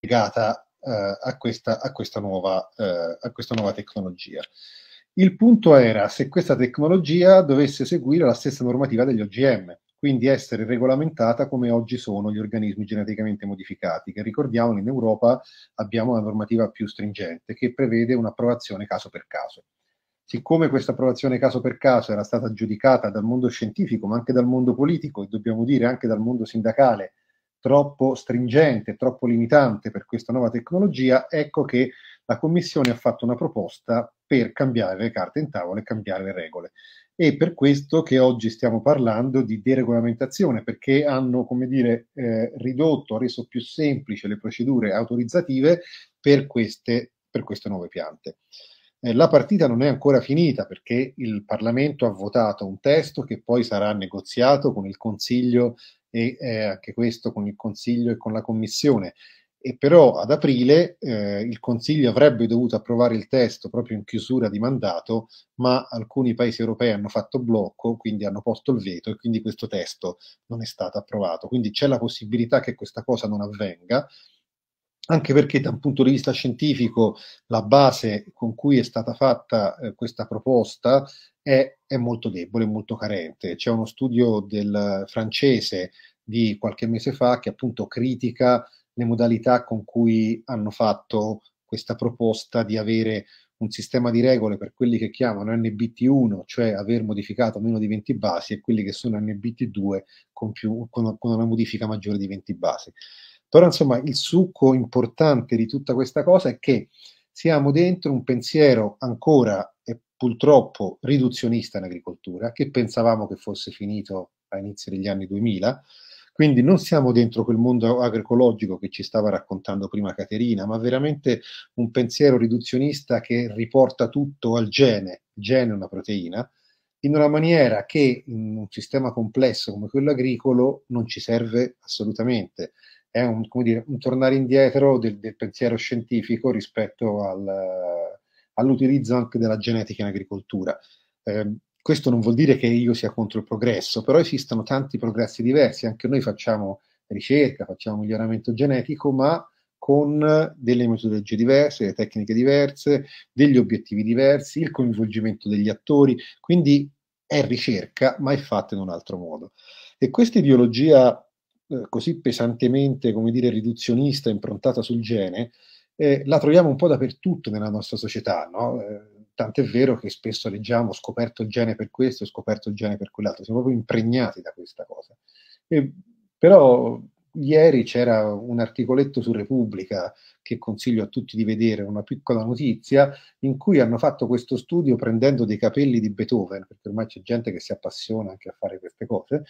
legata eh, a, questa, a, questa nuova, eh, a questa nuova tecnologia. Il punto era se questa tecnologia dovesse seguire la stessa normativa degli OGM, quindi essere regolamentata come oggi sono gli organismi geneticamente modificati, che ricordiamo in Europa abbiamo una normativa più stringente che prevede un'approvazione caso per caso. Siccome questa approvazione caso per caso era stata giudicata dal mondo scientifico, ma anche dal mondo politico e dobbiamo dire anche dal mondo sindacale, troppo stringente, troppo limitante per questa nuova tecnologia, ecco che la Commissione ha fatto una proposta per cambiare le carte in tavola e cambiare le regole. È per questo che oggi stiamo parlando di deregolamentazione, perché hanno, come dire, eh, ridotto, reso più semplice le procedure autorizzative per queste, per queste nuove piante eh, la partita non è ancora finita perché il Parlamento ha votato un testo che poi sarà negoziato con il Consiglio e eh, anche questo con il Consiglio e con la Commissione e però ad aprile eh, il Consiglio avrebbe dovuto approvare il testo proprio in chiusura di mandato, ma alcuni paesi europei hanno fatto blocco, quindi hanno posto il veto e quindi questo testo non è stato approvato. Quindi c'è la possibilità che questa cosa non avvenga, anche perché da un punto di vista scientifico la base con cui è stata fatta eh, questa proposta è, è, molto debole, molto carente. C'è uno studio del francese di qualche mese fa che appunto critica le modalità con cui hanno fatto questa proposta di avere un sistema di regole per quelli che chiamano NBT1, cioè aver modificato meno di 20 basi, e quelli che sono NBT2 con, più, con, con una modifica maggiore di 20 basi. Però insomma il succo importante di tutta questa cosa è che siamo dentro un pensiero ancora e purtroppo riduzionista in agricoltura, che pensavamo che fosse finito a inizio degli anni 2000, quindi non siamo dentro quel mondo agroecologico che ci stava raccontando prima Caterina, ma veramente un pensiero riduzionista che riporta tutto al gene, gene è una proteina, in una maniera che in un sistema complesso come quello agricolo non ci serve assolutamente. È un, dire, un tornare indietro del, del, pensiero scientifico rispetto al, all'utilizzo anche della genetica in agricoltura. Eh, questo non vuol dire che io sia contro il progresso, però esistono tanti progressi diversi, anche noi facciamo ricerca, facciamo miglioramento genetico, ma con delle metodologie diverse, delle tecniche diverse, degli obiettivi diversi, il coinvolgimento degli attori, quindi è ricerca, ma è fatta in un altro modo. E questa ideologia eh, così pesantemente, come dire, riduzionista, improntata sul gene, eh, la troviamo un po' dappertutto nella nostra società, no? eh, tant'è vero che spesso leggiamo scoperto il gene per questo, scoperto il gene per quell'altro, siamo proprio impregnati da questa cosa. E, però ieri c'era un articoletto su Repubblica che consiglio a tutti di vedere, una piccola notizia, in cui hanno fatto questo studio prendendo dei capelli di Beethoven, perché ormai c'è gente che si appassiona anche a fare queste cose,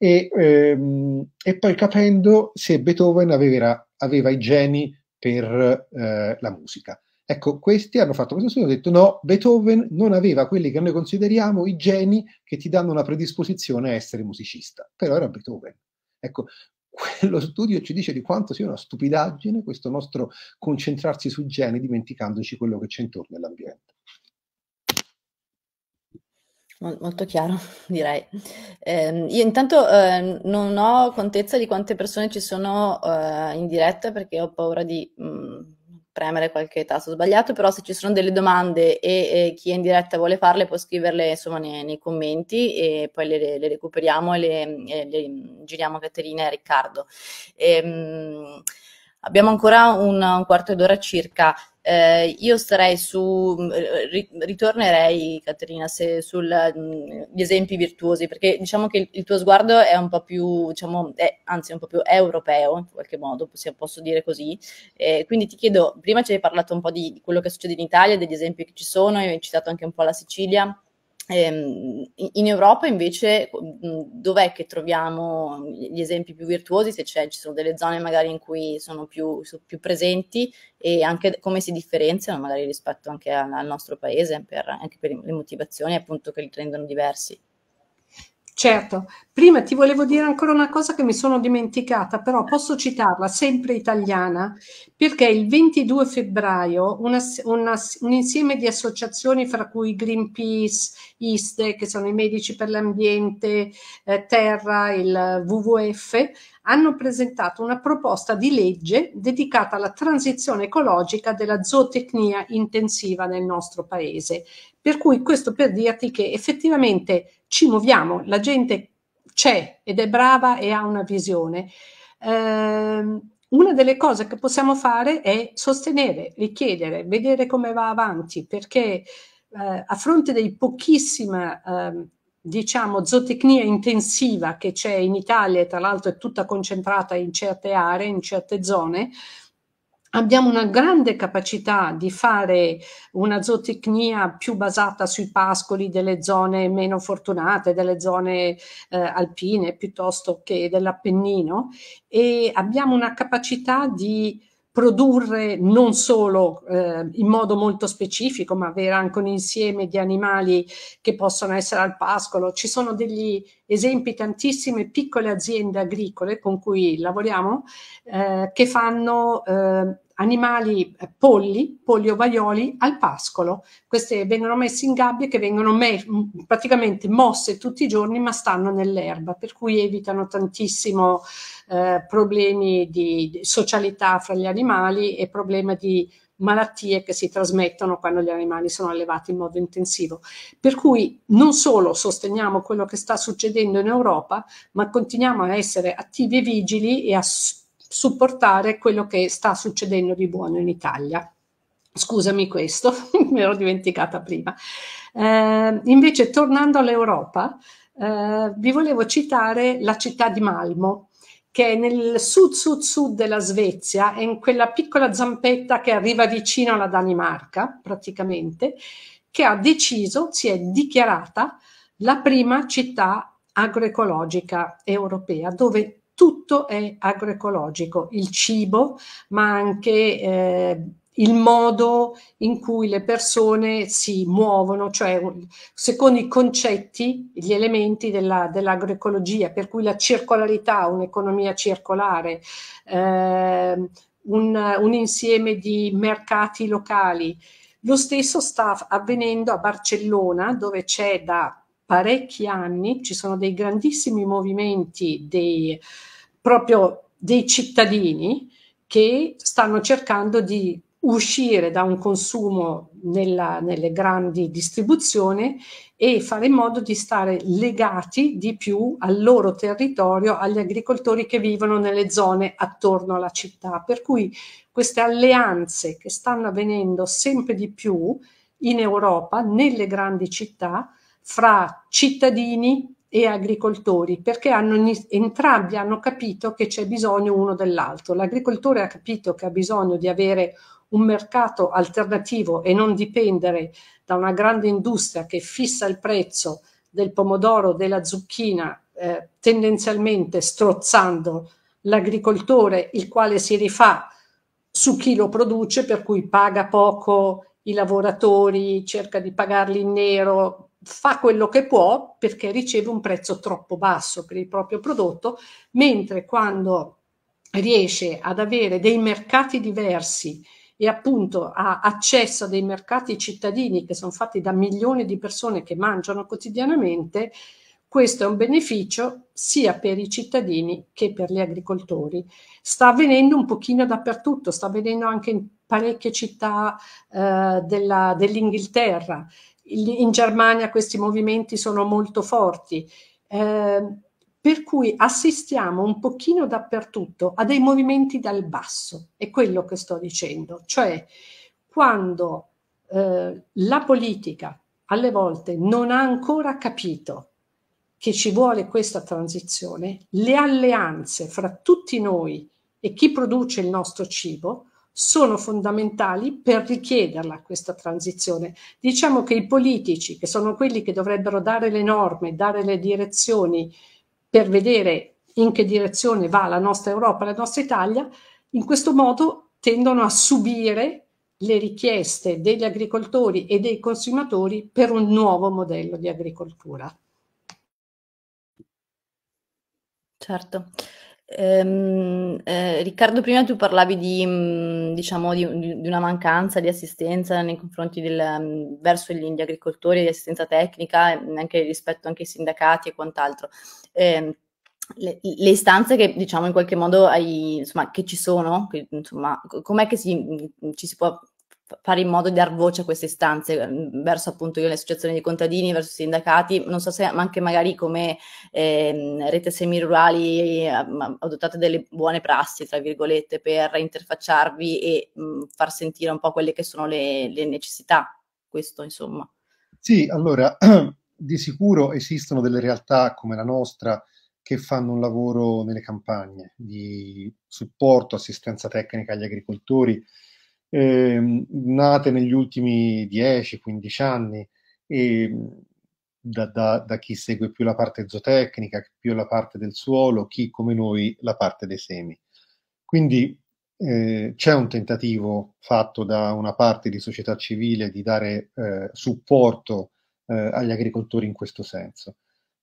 e, ehm, e poi capendo se Beethoven aveva, aveva i geni per eh, la musica. Ecco, questi hanno fatto questo studio e hanno detto no, Beethoven non aveva quelli che noi consideriamo i geni che ti danno una predisposizione a essere musicista, però era Beethoven. Ecco, quello studio ci dice di quanto sia una stupidaggine questo nostro concentrarsi su geni dimenticandoci quello che c'è intorno all'ambiente. Molto chiaro, direi. Eh, io intanto eh, non ho contezza di quante persone ci sono eh, in diretta perché ho paura di mh, mm, premere qualche tasto sbagliato, però se ci sono delle domande e, e chi è in diretta vuole farle può scriverle insomma, nei, nei, commenti e poi le, le recuperiamo e le, le, giriamo a Caterina e a Riccardo. E, ehm, mh, Abbiamo ancora un, un quarto d'ora circa. Eh, io starei su, mm, ritornerei Caterina sugli mm, esempi virtuosi, perché diciamo che il, il, tuo sguardo è un po' più, diciamo, è, anzi un po' più europeo in qualche modo, se posso dire così. Eh, quindi ti chiedo, prima ci hai parlato un po' di quello che succede in Italia, degli esempi che ci sono, hai citato anche un po' la Sicilia Ehm, in Europa invece dov'è che troviamo gli esempi più virtuosi? Se ci sono delle zone magari in cui sono più, sono più, presenti e anche come si differenziano magari rispetto anche al, nostro paese, per, anche per le motivazioni appunto che li rendono diversi. Certo, prima ti volevo dire ancora una cosa che mi sono dimenticata, però posso citarla, sempre italiana, perché il 22 febbraio una, una, un insieme di associazioni, fra cui Greenpeace, ISTE, che sono i medici per l'ambiente, eh, Terra, il WWF, hanno presentato una proposta di legge dedicata alla transizione ecologica della zootecnia intensiva nel nostro paese per cui questo per dirti che effettivamente ci muoviamo, la gente c'è ed è brava e ha una visione. Eh, una delle cose che possiamo fare è sostenere, richiedere, vedere come va avanti, perché eh, a fronte dei pochissima eh, diciamo zootecnia intensiva che c'è in Italia, e tra l'altro è tutta concentrata in certe aree, in certe zone, Abbiamo una grande capacità di fare una zootecnia più basata sui pascoli delle zone meno fortunate, delle zone eh, alpine piuttosto che dell'Appennino e abbiamo una capacità di produrre non solo eh, in modo molto specifico, ma avere anche un insieme di animali che possono essere al pascolo. Ci sono degli esempi tantissime piccole aziende agricole con cui lavoriamo eh, che fanno eh, animali, eh, polli, polli ovaioli al pascolo. Queste vengono messe in gabbie che vengono me- praticamente mosse tutti i giorni ma stanno nell'erba, per cui evitano tantissimo eh, problemi di, socialità fra gli animali e problemi di malattie che si trasmettono quando gli animali sono allevati in modo intensivo. Per cui non solo sosteniamo quello che sta succedendo in Europa, ma continuiamo a essere attivi e vigili e a supportare quello che sta succedendo di buono in Italia. Scusami questo, me l'ho dimenticata prima. Eh, invece, tornando all'Europa, eh, vi volevo citare la città di Malmo, che è nel sud-sud-sud della Svezia, è in quella piccola zampetta che arriva vicino alla Danimarca, praticamente, che ha deciso, si è dichiarata la prima città agroecologica europea, dove tutto è agroecologico, il cibo, ma anche eh, il modo in cui le persone si muovono, cioè secondo i concetti, gli elementi della, dell'agroecologia, per cui la circolarità, un'economia circolare, eh, un, un, insieme di mercati locali. Lo stesso sta avvenendo a Barcellona, dove c'è da parecchi anni ci sono dei grandissimi movimenti dei, proprio dei cittadini che stanno cercando di uscire da un consumo nella, nelle grandi distribuzioni e fare in modo di stare legati di più al loro territorio, agli agricoltori che vivono nelle zone attorno alla città. Per cui queste alleanze che stanno avvenendo sempre di più in Europa, nelle grandi città, fra cittadini e agricoltori perché hanno, entrambi hanno capito che c'è bisogno uno dell'altro. L'agricoltore ha capito che ha bisogno di avere un mercato alternativo e non dipendere da una grande industria che fissa il prezzo del pomodoro, della zucchina, eh, tendenzialmente strozzando l'agricoltore, il quale si rifà su chi lo produce, per cui paga poco i lavoratori, cerca di pagarli in nero, fa quello che può perché riceve un prezzo troppo basso per il proprio prodotto, mentre quando riesce ad avere dei mercati diversi e appunto ha accesso a dei mercati cittadini che sono fatti da milioni di persone che mangiano quotidianamente, questo è un beneficio sia per i cittadini che per gli agricoltori. Sta avvenendo un pochino dappertutto, sta avvenendo anche in parecchie città eh, della, dell'Inghilterra in Germania questi movimenti sono molto forti. Eh, per cui assistiamo un pochino dappertutto a dei movimenti dal basso, è quello che sto dicendo, cioè quando eh, la politica alle volte non ha ancora capito che ci vuole questa transizione, le alleanze fra tutti noi e chi produce il nostro cibo sono fondamentali per richiederla questa transizione. Diciamo che i politici, che sono quelli che dovrebbero dare le norme, dare le direzioni per vedere in che direzione va la nostra Europa, la nostra Italia, in questo modo tendono a subire le richieste degli agricoltori e dei consumatori per un nuovo modello di agricoltura. Certo. Ehm, eh, Riccardo, prima tu parlavi di, mm, diciamo, di, di, una mancanza di assistenza nei confronti del, mm, verso gli, agricoltori, di assistenza tecnica, eh, anche rispetto anche ai sindacati e quant'altro. Ehm, le, le, istanze che diciamo in qualche modo hai, insomma, che ci sono, che, insomma, com'è che si, mm, ci si può fare in modo di dar voce a queste istanze ehm, verso appunto io le associazioni di contadini, verso i sindacati, non so se ma anche magari come eh, rete semirurali ehm, adottate delle buone prassi, tra virgolette, per interfacciarvi e mh, mm, far sentire un po' quelle che sono le, le necessità, questo insomma. Sì, allora, di sicuro esistono delle realtà come la nostra che fanno un lavoro nelle campagne di supporto, assistenza tecnica agli agricoltori, eh, nate negli ultimi 10-15 anni e ehm, da, da, da, chi segue più la parte zootecnica, più la parte del suolo, chi come noi la parte dei semi. Quindi eh, c'è un tentativo fatto da una parte di società civile di dare eh, supporto eh, agli agricoltori in questo senso.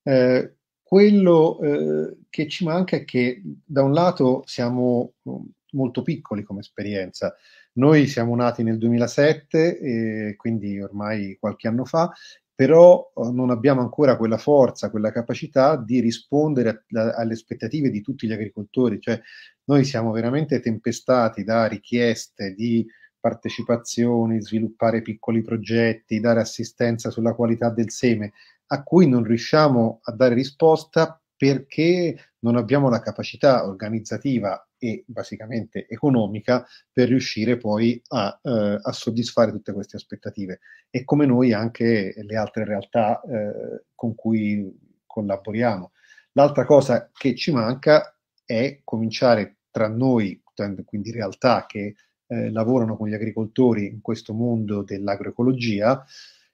Eh, quello eh, che ci manca è che da un lato siamo mm, molto piccoli come esperienza, noi siamo nati nel 2007, quindi ormai qualche anno fa, però eh, non abbiamo ancora quella forza, quella capacità di rispondere a, a, alle aspettative di tutti gli agricoltori, cioè noi siamo veramente tempestati da richieste di partecipazioni, sviluppare piccoli progetti, dare assistenza sulla qualità del seme, a cui non riusciamo a dare risposta perché non abbiamo la capacità organizzativa e basicamente economica per riuscire poi a, eh, a soddisfare tutte queste aspettative e come noi anche le altre realtà eh, con cui collaboriamo. L'altra cosa che ci manca è cominciare tra noi, quindi realtà che eh, lavorano con gli agricoltori in questo mondo dell'agroecologia,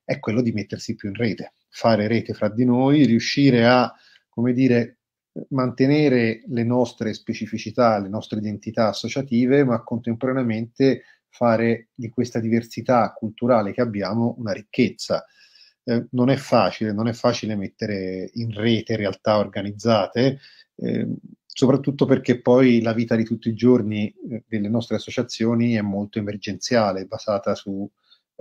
è quello di mettersi più in rete, fare rete fra di noi, riuscire a, come dire, mantenere le nostre specificità, le nostre identità associative, ma contemporaneamente fare di questa diversità culturale che abbiamo una ricchezza. Eh, non è facile, non è facile mettere in rete realtà organizzate, eh, soprattutto perché poi la vita di tutti i giorni eh, delle nostre associazioni è molto emergenziale, basata su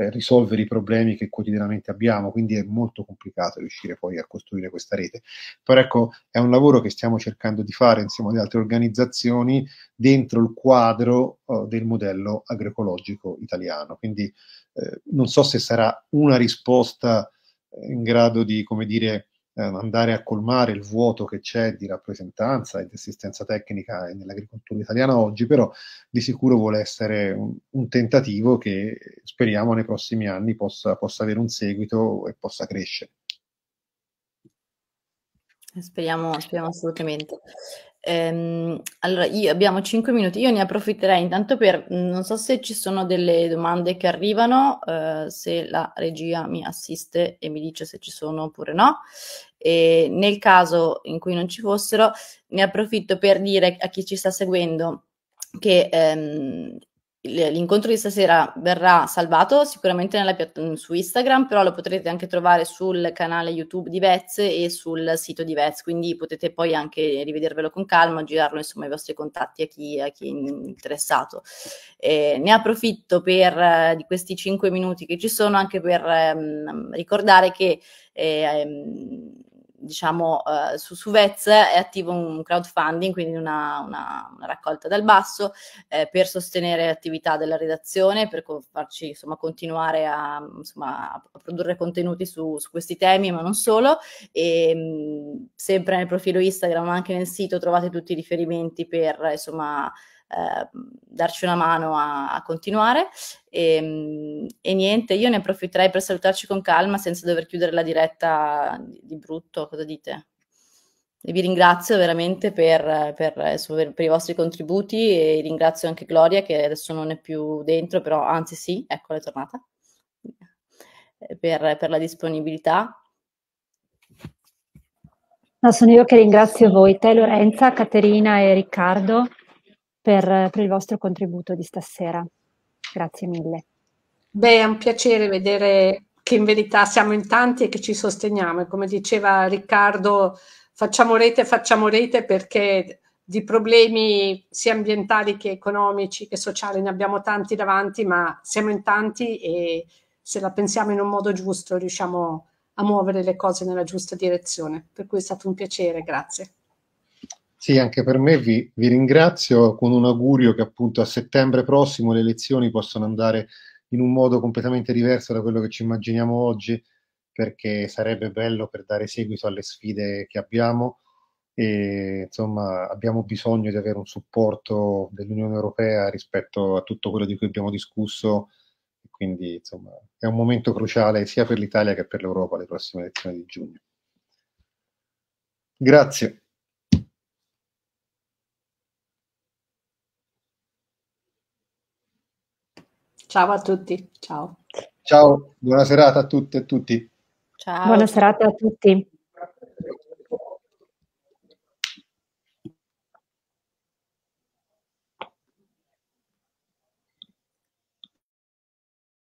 eh, risolvere i problemi che quotidianamente abbiamo, quindi è molto complicato riuscire poi a costruire questa rete. Però ecco, è un lavoro che stiamo cercando di fare insieme ad altre organizzazioni dentro il quadro eh, del modello agroecologico italiano. Quindi eh, non so se sarà una risposta eh, in grado di, come dire, eh, andare a colmare il vuoto che c'è di rappresentanza e di assistenza tecnica nell'agricoltura italiana oggi, però di sicuro vuole essere un, un tentativo che speriamo nei prossimi anni possa, possa avere un seguito e possa crescere. Speriamo, speriamo assolutamente. Ehm, allora, io, abbiamo 5 minuti, io ne approfitterei intanto per, mm, non so se ci sono delle domande che arrivano, eh, se la regia mi assiste e mi dice se ci sono oppure no. E nel caso in cui non ci fossero, ne approfitto per dire a chi ci sta seguendo che ehm, l'incontro di stasera verrà salvato sicuramente nella, mm, su Instagram, però lo potrete anche trovare sul canale YouTube di Vez e sul sito di Vez, quindi potete poi anche rivedervelo con calma, girarlo insomma ai vostri contatti a chi, a chi è interessato. Eh, ne approfitto per eh, di questi 5 minuti che ci sono anche per ehm, ricordare che eh, ehm, diciamo eh, su, su Vez è attivo un crowdfunding, quindi una, una, una raccolta dal basso eh, per sostenere l'attività della redazione, per co- farci insomma, continuare a, insomma, a produrre contenuti su, su, questi temi, ma non solo. E, mh, mm, sempre nel profilo Instagram, ma anche nel sito trovate tutti i riferimenti per insomma Ehm, darci una mano a, a continuare. E, ehm, e, niente, io ne approfitterei per salutarci con calma senza dover chiudere la diretta di, di brutto, cosa dite? E vi ringrazio veramente per, per, per, i vostri contributi e ringrazio anche Gloria che adesso non è più dentro, però anzi sì, eccola è tornata, eh, per, per la disponibilità. No, sono io che ringrazio voi, te Lorenza, Caterina e Riccardo per, per il vostro contributo di stasera. Grazie mille. Beh, è un piacere vedere che in verità siamo in tanti e che ci sosteniamo. E come diceva Riccardo, facciamo rete, facciamo rete perché di problemi sia ambientali che economici che sociali ne abbiamo tanti davanti, ma siamo in tanti e se la pensiamo in un modo giusto riusciamo a muovere le cose nella giusta direzione. Per cui è stato un piacere, grazie. Sì, anche per me vi, vi, ringrazio con un augurio che appunto a settembre prossimo le elezioni possano andare in un modo completamente diverso da quello che ci immaginiamo oggi, perché sarebbe bello per dare seguito alle sfide che abbiamo e insomma abbiamo bisogno di avere un supporto dell'Unione Europea rispetto a tutto quello di cui abbiamo discusso, quindi insomma è un momento cruciale sia per l'Italia che per l'Europa le prossime elezioni di giugno. Grazie. Ciao a tutti. Ciao. Ciao, buona serata a tutte e a tutti. Ciao. Buona serata a tutti.